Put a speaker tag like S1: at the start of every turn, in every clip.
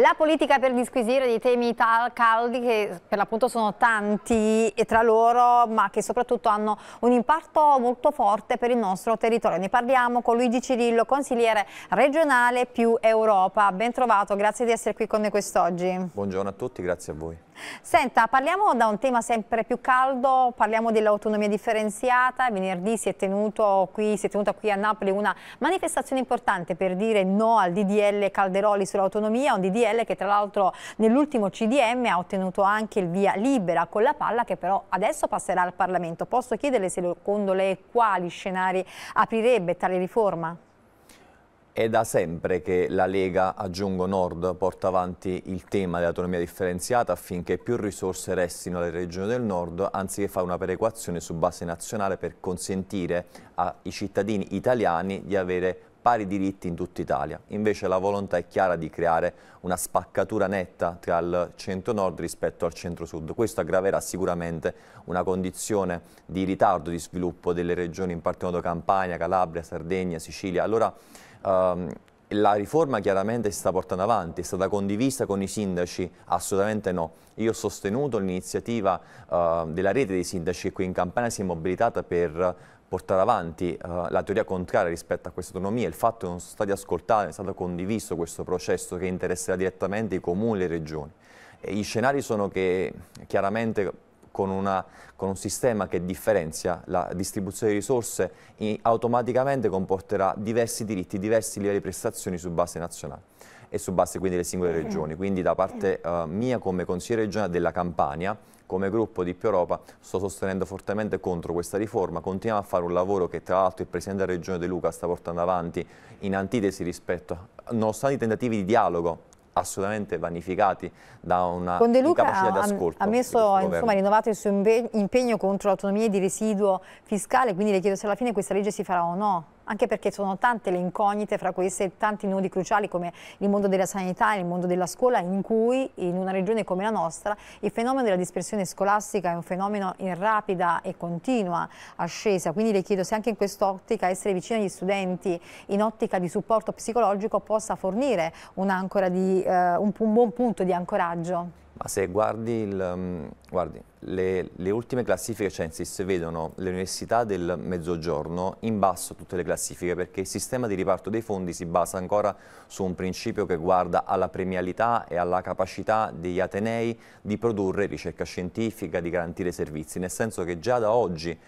S1: La politica per disquisire di temi caldi che per l'appunto sono tanti e tra loro ma che soprattutto hanno un impatto molto forte per il nostro territorio. Ne parliamo con Luigi Cirillo, consigliere regionale più Europa. Ben trovato, grazie di essere qui con noi quest'oggi.
S2: Buongiorno a tutti, grazie a voi.
S1: Senta, parliamo da un tema sempre più caldo, parliamo dell'autonomia differenziata. Venerdì si è, qui, si è tenuta qui a Napoli una manifestazione importante per dire no al DDL Calderoli sull'autonomia, un DDL CDL che tra l'altro nell'ultimo CDM ha ottenuto anche il via libera con la palla che però adesso passerà al Parlamento. Posso chiederle se secondo lei quali scenari aprirebbe tale riforma?
S2: È da sempre che la Lega, aggiungo Nord, porta avanti il tema dell'autonomia differenziata affinché più risorse restino alle regioni del Nord anziché fare una perequazione su base nazionale per consentire ai cittadini italiani di avere pari diritti in tutta Italia. Invece la volontà è chiara di creare una spaccatura netta tra il centro-nord rispetto al centro-sud. Questo aggraverà sicuramente una condizione di ritardo di sviluppo delle regioni, in particolare Campania, Calabria, Sardegna, Sicilia. Allora, ehm, la riforma chiaramente si sta portando avanti, è stata condivisa con i sindaci? Assolutamente no. Io ho sostenuto l'iniziativa eh, della rete dei sindaci qui in Campania, si è mobilitata per portare avanti eh, la teoria contraria rispetto a questa autonomia, il fatto che non sono stati ascoltati, è stato condiviso questo processo che interesserà direttamente i comuni e le regioni. E gli scenari sono che chiaramente con, una, con, un sistema che differenzia la distribuzione di risorse automaticamente comporterà diversi diritti, diversi livelli di prestazioni su base nazionale e su base quindi delle singole mm-hmm. regioni. Quindi da parte uh, mia come consigliere regionale della Campania come gruppo di Più Europa sto sostenendo fortemente contro questa riforma, continuiamo a fare un lavoro che tra l'altro il Presidente della Regione De Luca sta portando avanti in antitesi rispetto, nonostante i tentativi di dialogo assolutamente vanificati da una Con De Luca incapacità di ascolto. Ha messo, insomma,
S1: rinnovato il suo impegno contro l'autonomia di residuo fiscale, quindi le chiedo se alla fine questa legge si farà o no anche perché sono tante le incognite, fra queste tanti nodi cruciali come il mondo della sanità e il mondo della scuola, in cui in una regione come la nostra il fenomeno della dispersione scolastica è un fenomeno in rapida e continua ascesa, quindi le chiedo se anche in quest'ottica essere vicino agli studenti in ottica di supporto psicologico possa fornire un, di, eh, un, un buon punto di ancoraggio.
S2: Ma se guardi, il, mm, guardi le, le, ultime classifiche Censis vedono le università del mezzogiorno in basso tutte le classifiche perché il sistema di riparto dei fondi si basa ancora su un principio che guarda alla premialità e alla capacità degli atenei di produrre ricerca scientifica, di garantire servizi, nel senso che già da oggi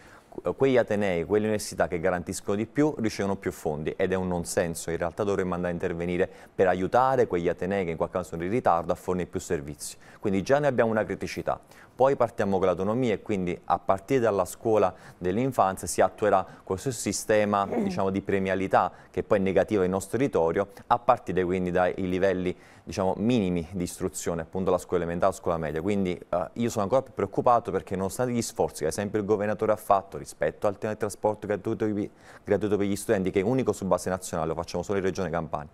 S2: quegli atenei, quelle università che garantiscono di più ricevono più fondi ed è un non senso, in realtà dovremmo andare a intervenire per aiutare quegli atenei che in qualche caso sono in ritardo a fornire più servizi. Quindi già ne abbiamo una criticità. Poi partiamo con l'autonomia e quindi a partire dalla scuola dell'infanzia si attuerà questo sistema mm. diciamo, di premialità che poi è negativo nel nostro territorio a partire quindi dai livelli diciamo, minimi di istruzione, appunto la scuola elementare, e la scuola media. Quindi eh, io sono ancora più preoccupato perché nonostante gli sforzi che ad esempio il governatore ha fatto rispetto al tema del trasporto gratuito, gratuito per gli studenti, che è unico su base nazionale, lo facciamo solo in Regione Campania,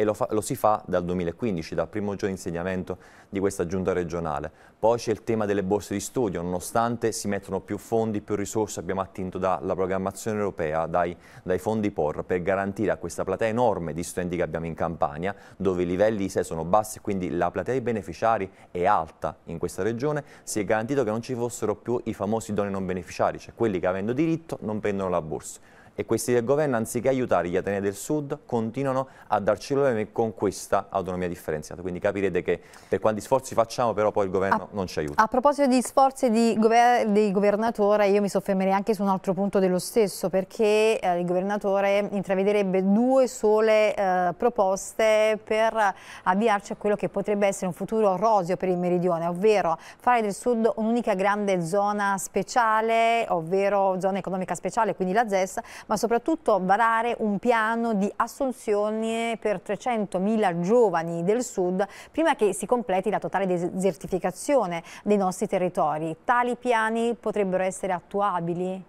S2: e lo, fa, lo, si fa dal 2015, dal primo giorno di insegnamento di questa giunta regionale. Poi c'è il tema delle borse di studio, nonostante si mettono più fondi, più risorse, abbiamo attinto dalla programmazione europea, dai, dai fondi POR, per garantire a questa platea enorme di studenti che abbiamo in Campania, dove i livelli di sé sono bassi, quindi la platea dei beneficiari è alta in questa regione, si è garantito che non ci fossero più i famosi doni non beneficiari, cioè quelli che avendo diritto non prendono la borsa e questi del governo, anziché aiutare gli Atenei del Sud, continuano a darci problemi con questa autonomia differenziata. Quindi capirete che per quanti sforzi facciamo, però poi il governo a, non ci aiuta.
S1: A proposito di sforzi di, gover di, governatore, io mi soffermerei anche su un altro punto dello stesso, perché eh, il governatore intravederebbe due sole eh, proposte per avviarci a quello che potrebbe essere un futuro rosio per il meridione, ovvero fare del Sud un'unica grande zona speciale, ovvero zona economica speciale, quindi la ZES, ma soprattutto varare un piano di assunzione per 300.000 giovani del Sud prima che si completi la totale desertificazione dei nostri territori. Tali piani potrebbero essere attuabili?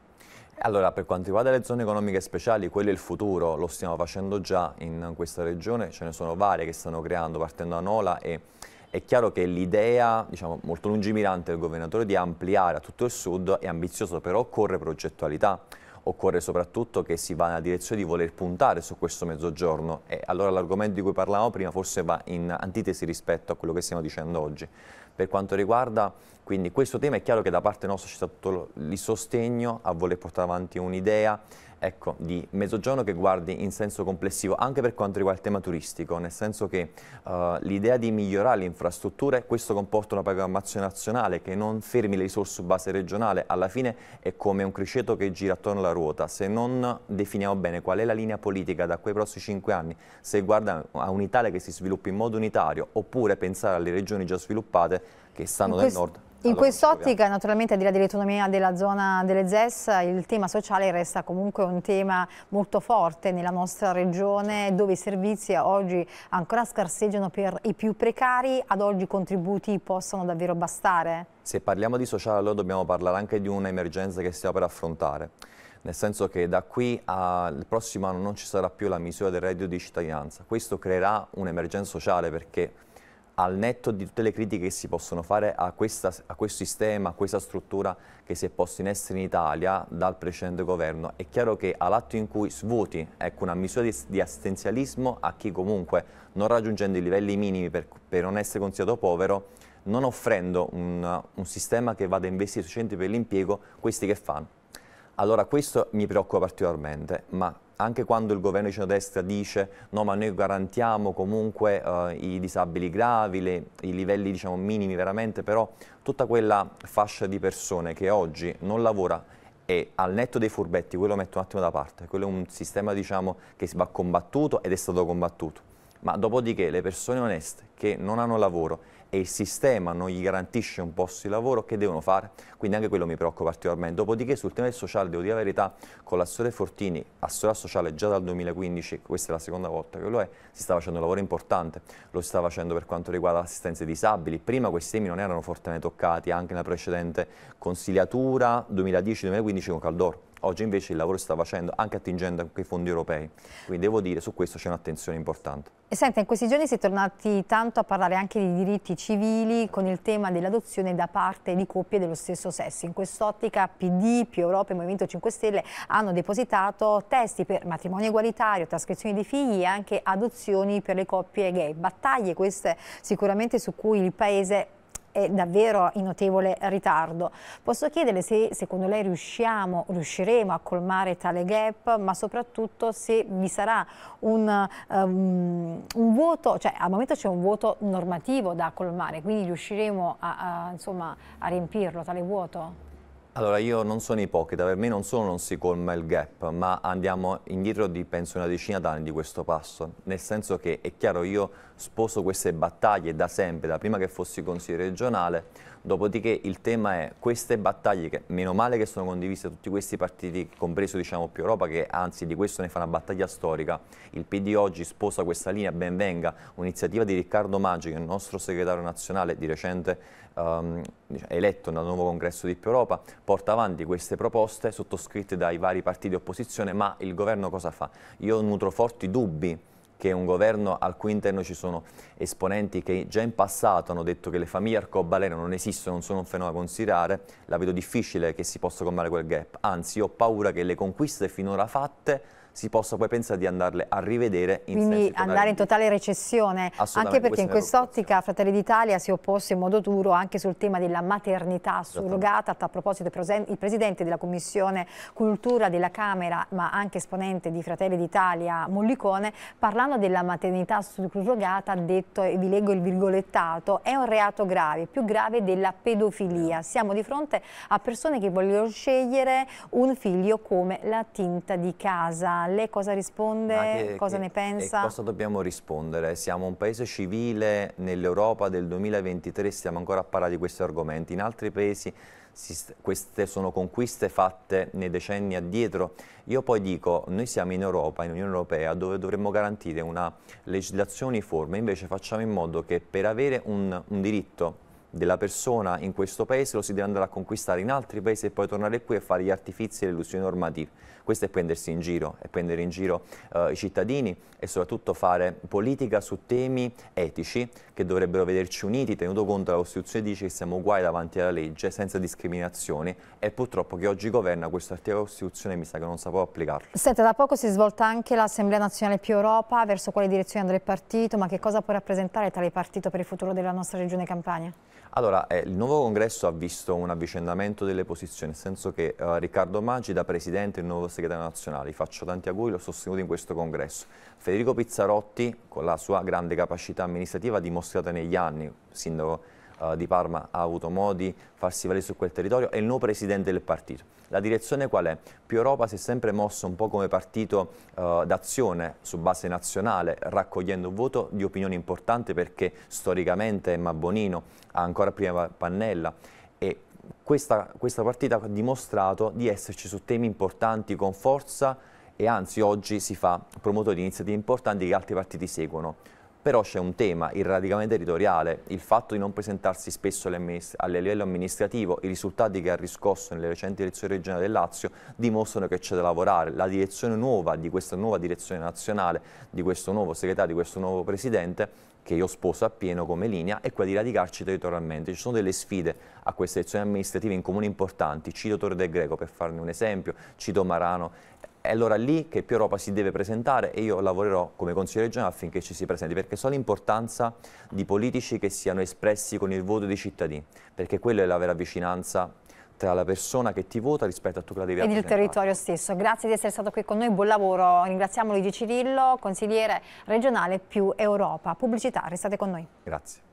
S2: Allora, per quanto riguarda le zone economiche speciali, quello è il futuro, lo stiamo facendo già in questa regione, ce ne sono varie che stanno creando partendo da Nola e è chiaro che l'idea, diciamo, molto lungimirante del governatore di ampliare a tutto il sud è ambiziosa, però occorre progettualità occorre soprattutto che si va nella direzione di voler puntare su questo mezzogiorno e allora l'argomento di cui parlavamo prima forse va in antitesi rispetto a quello che stiamo dicendo oggi. Per quanto riguarda quindi questo tema è chiaro che da parte nostra c'è stato il sostegno a voler portare avanti un'idea ecco, di mezzogiorno che guardi in senso complessivo, anche per quanto riguarda il tema turistico, nel senso che uh, l'idea di migliorare le infrastrutture, questo comporta una programmazione nazionale che non fermi le risorse su base regionale, alla fine è come un cresceto che gira attorno alla ruota, se non definiamo bene qual è la linea politica da quei prossimi cinque anni, se guarda a un'Italia che si sviluppi in modo unitario, oppure pensare alle regioni già sviluppate che stanno nel nord in quest'ottica,
S1: naturalmente, al di là dell'autonomia della zona delle ZES, il tema sociale resta comunque un tema molto forte nella nostra regione, dove i servizi oggi ancora scarseggiano per i più precari, ad oggi i contributi possono davvero bastare?
S2: Se parliamo di sociale, allora dobbiamo parlare anche di un'emergenza che stiamo per affrontare nel senso che da qui al prossimo anno non ci sarà più la misura del reddito di cittadinanza. Questo creerà un'emergenza sociale perché al netto di tutte le critiche che si possono fare a, questa, a, questo sistema, a questa struttura che si è posta in essere in Italia dal precedente governo, è chiaro che all'atto in cui svuoti ecco, una misura di, di assistenzialismo a chi comunque non raggiungendo i livelli minimi per, per non essere considerato povero, non offrendo un, un sistema che vada a investire sui centri per l'impiego, questi che fanno? Allora questo mi preoccupa particolarmente, ma anche quando il governo di centrodestra dice no ma noi garantiamo comunque eh, i disabili gravi, le, i livelli diciamo, minimi veramente, però tutta quella fascia di persone che oggi non lavora e al netto dei furbetti, quello metto un attimo da parte, quello è un sistema diciamo, che va combattuto ed è stato combattuto, ma dopodiché le persone oneste che non hanno lavoro e il sistema non gli garantisce un posto di lavoro, che devono fare? Quindi anche quello mi preoccupa particolarmente. Dopodiché sul tema del sociale, devo dire la verità, con l'assessore Fortini, assessore sociale già dal 2015, questa è la seconda volta che lo è, si sta facendo un lavoro importante, lo si sta facendo per quanto riguarda l'assistenza ai disabili. Prima questi temi non erano fortemente toccati, anche nella precedente consigliatura 2010-2015 con Caldoro. Oggi invece il lavoro si sta facendo anche attingendo anche i fondi europei, quindi devo dire su questo c'è un'attenzione importante.
S1: E senta, in questi giorni si è tornati tanto a parlare anche di diritti civili con il tema dell'adozione da parte di coppie dello stesso sesso. In quest'ottica PD, più Europa e Movimento 5 Stelle hanno depositato testi per matrimonio egualitario, trascrizione di figli e anche adozioni per le coppie gay. Battaglie queste sicuramente su cui il Paese è davvero in notevole ritardo. Posso chiederle se secondo lei riusciamo, riusciremo a colmare tale gap, ma soprattutto se vi sarà un, um, un vuoto, cioè al momento c'è un vuoto normativo da colmare, quindi riusciremo a, a, insomma, a riempirlo tale vuoto?
S2: Allora io non sono ipocrita, per me non solo non si colma il gap, ma andiamo indietro di penso una decina d'anni di questo passo, nel senso che è chiaro io sposo queste battaglie da sempre, da prima che fossi consigliere regionale, dopodiché il tema è queste battaglie che meno male che sono condivise da tutti questi partiti, compreso diciamo più Europa, che anzi di questo ne fa una battaglia storica, il PD oggi sposa questa linea, ben venga, un'iniziativa di Riccardo Maggi, che è il nostro segretario nazionale di recente ehm, eletto nel nuovo congresso di Più Europa, porta avanti queste proposte sottoscritte dai vari partiti opposizione, ma il governo cosa fa? Io nutro forti dubbi che un governo al cui interno ci sono esponenti che già in passato hanno detto che le famiglie arcobaleno non esistono, non sono un fenomeno da considerare, la vedo difficile che si possa colmare quel gap. Anzi, ho paura che le conquiste finora fatte si possa poi pensare di andarle a rivedere in Quindi andare in
S1: totale recessione, anche perché in quest'ottica Fratelli d'Italia si è opposto in modo duro anche sul tema della maternità surrogata. A proposito, il Presidente della Commissione Cultura della Camera, ma anche esponente di Fratelli d'Italia, Mollicone, parlando della maternità surrogata, ha detto, e vi leggo il virgolettato, è un reato grave, più grave della pedofilia. Siamo di fronte a persone che vogliono scegliere un figlio come la tinta di casa lei cosa risponde, che, cosa che, ne pensa? cosa
S2: dobbiamo rispondere? Siamo un paese civile, nell'Europa del 2023 stiamo ancora a parlare di questi argomenti, in altri paesi si, queste sono conquiste fatte nei decenni addietro. Io poi dico, noi siamo in Europa, in Unione Europea, dove dovremmo garantire una legislazione uniforme, invece facciamo in modo che per avere un, un diritto della persona in questo paese lo si deve andare a conquistare in altri paesi e poi tornare qui a fare gli artifici e le illusioni normative. Questo è prendersi in giro, è prendere in giro eh, i cittadini e soprattutto fare politica su temi etici che dovrebbero vederci uniti, tenuto conto che la Costituzione dice che siamo uguali davanti alla legge, senza discriminazioni e purtroppo chi oggi governa questo articolo della Costituzione mi sa che non sa può applicarlo.
S1: Senta, da poco si è svolta anche l'Assemblea Nazionale più Europa, verso quale direzione andrà il partito, ma che cosa può rappresentare tale partito per il futuro della nostra regione Campania?
S2: Allora, eh, il nuovo congresso ha visto un avvicendamento delle posizioni, nel senso che eh, Riccardo Maggi, da presidente del nuovo segretario nazionale, faccio tanti auguri, l'ho sostenuto in questo congresso. Federico Pizzarotti, con la sua grande capacità amministrativa dimostrata negli anni, sindaco eh, di Parma ha avuto modo di farsi valere su quel territorio, è il nuovo presidente del partito. La direzione qual è? Più Europa si è sempre mosso un po' come partito eh, d'azione su base nazionale, raccogliendo un voto di opinione importante perché storicamente Emma Bonino ha ancora prima Pannella e questa, questa partita ha dimostrato di esserci su temi importanti con forza e anzi oggi si fa promotore di iniziative importanti che altri partiti seguono. Però c'è un tema, il radicamento territoriale, il fatto di non presentarsi spesso a livello amministrativo, i risultati che ha riscosso nelle recenti elezioni regionali del Lazio dimostrano che c'è da lavorare. La direzione nuova di questa nuova direzione nazionale, di questo nuovo segretario, di questo nuovo presidente, che io sposo appieno come linea, è quella di radicarci territorialmente. Ci sono delle sfide a queste elezioni amministrative in comuni importanti, cito Torre del Greco per farne un esempio, cito Marano è allora lì che più Europa si deve presentare e io lavorerò come consigliere regionale affinché ci si presenti, perché so l'importanza di politici che siano espressi con il voto dei cittadini, perché quella è la vera vicinanza tra la persona che ti vota rispetto a tu che la devi e E il territorio
S1: stesso. Grazie di essere stato qui con noi, buon lavoro. Ringraziamo Luigi Cirillo, consigliere regionale più Europa. Pubblicità, restate con noi.
S2: Grazie.